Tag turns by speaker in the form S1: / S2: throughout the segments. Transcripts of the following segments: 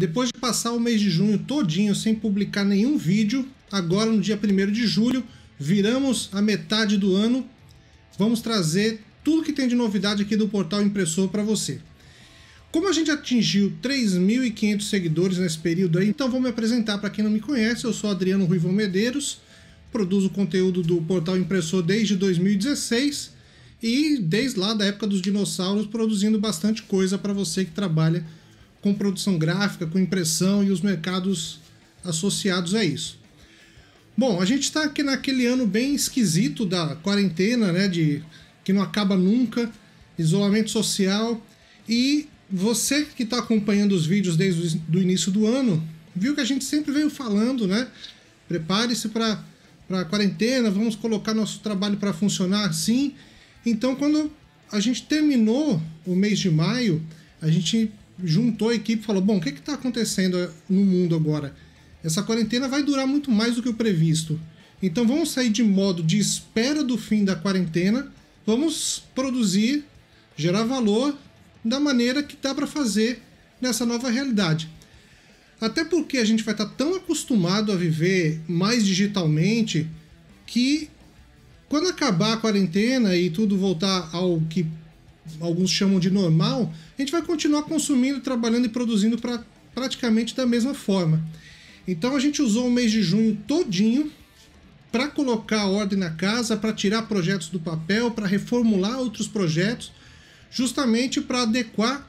S1: Depois de passar o mês de junho todinho sem publicar nenhum vídeo, agora no dia 1 de julho, viramos a metade do ano, vamos trazer tudo que tem de novidade aqui do Portal Impressor para você. Como a gente atingiu 3.500 seguidores nesse período aí, então vou me apresentar para quem não me conhece, eu sou Adriano Ruivão Medeiros, produzo conteúdo do Portal Impressor desde 2016 e desde lá da época dos dinossauros produzindo bastante coisa para você que trabalha com produção gráfica, com impressão e os mercados associados a isso. Bom, a gente está aqui naquele ano bem esquisito da quarentena, né, de que não acaba nunca, isolamento social e você que está acompanhando os vídeos desde o início do ano viu que a gente sempre veio falando, né? Prepare-se para para quarentena, vamos colocar nosso trabalho para funcionar assim. Então, quando a gente terminou o mês de maio, a gente juntou a equipe e falou: bom, o que está acontecendo no mundo agora? Essa quarentena vai durar muito mais do que o previsto. Então vamos sair de modo de espera do fim da quarentena, vamos produzir, gerar valor da maneira que dá para fazer nessa nova realidade. Até porque a gente vai estar tá tão acostumado a viver mais digitalmente que quando acabar a quarentena e tudo voltar ao que alguns chamam de normal, a gente vai continuar consumindo, trabalhando e produzindo pra, praticamente da mesma forma. Então a gente usou o mês de junho todinho para colocar ordem na casa, para tirar projetos do papel, para reformular outros projetos, justamente para adequar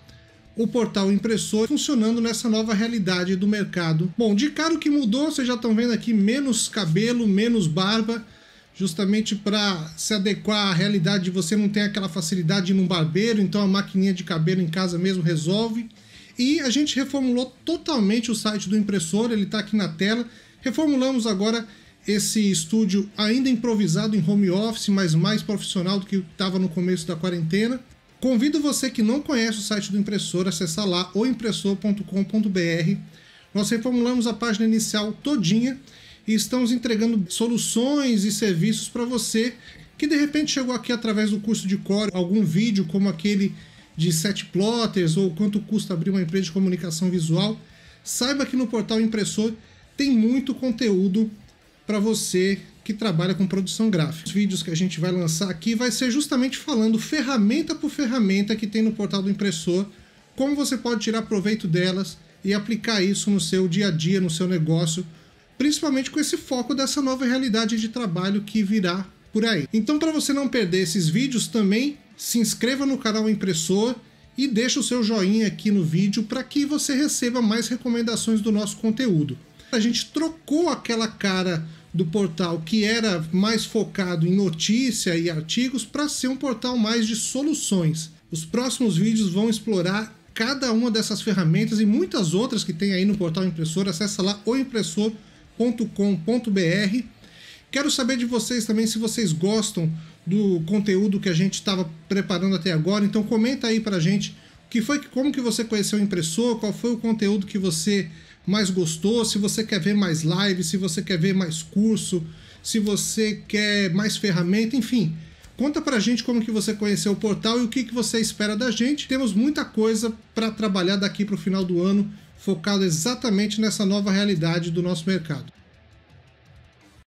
S1: o portal impressor funcionando nessa nova realidade do mercado. Bom, de cara o que mudou, vocês já estão vendo aqui menos cabelo, menos barba, justamente para se adequar à realidade de você não tem aquela facilidade de ir num barbeiro, então a maquininha de cabelo em casa mesmo resolve. E a gente reformulou totalmente o site do impressor, ele está aqui na tela. Reformulamos agora esse estúdio ainda improvisado em home office, mas mais profissional do que estava no começo da quarentena. Convido você que não conhece o site do impressor a acessar lá impressor.com.br Nós reformulamos a página inicial todinha e estamos entregando soluções e serviços para você que de repente chegou aqui através do curso de Core, algum vídeo como aquele de sete plotters ou quanto custa abrir uma empresa de comunicação visual. Saiba que no portal Impressor tem muito conteúdo para você que trabalha com produção gráfica. Os vídeos que a gente vai lançar aqui vai ser justamente falando ferramenta por ferramenta que tem no portal do impressor, como você pode tirar proveito delas e aplicar isso no seu dia a dia, no seu negócio principalmente com esse foco dessa nova realidade de trabalho que virá por aí. Então, para você não perder esses vídeos também, se inscreva no canal Impressor e deixe o seu joinha aqui no vídeo para que você receba mais recomendações do nosso conteúdo. A gente trocou aquela cara do portal que era mais focado em notícia e artigos para ser um portal mais de soluções. Os próximos vídeos vão explorar cada uma dessas ferramentas e muitas outras que tem aí no portal Impressor. Acesse lá o impressor.com www.cafeinacultura.com.br. Quero saber de vocês também se vocês gostam do conteúdo que a gente estava preparando até agora. Então comenta aí pra gente que foi como que você conheceu o impressor, qual foi o conteúdo que você mais gostou, se você quer ver mais lives, se você quer ver mais curso, se você quer mais ferramenta, enfim. Conta pra gente como que você conheceu o portal e o que, que você espera da gente. Temos muita coisa para trabalhar daqui para o final do ano, focado exatamente nessa nova realidade do nosso mercado.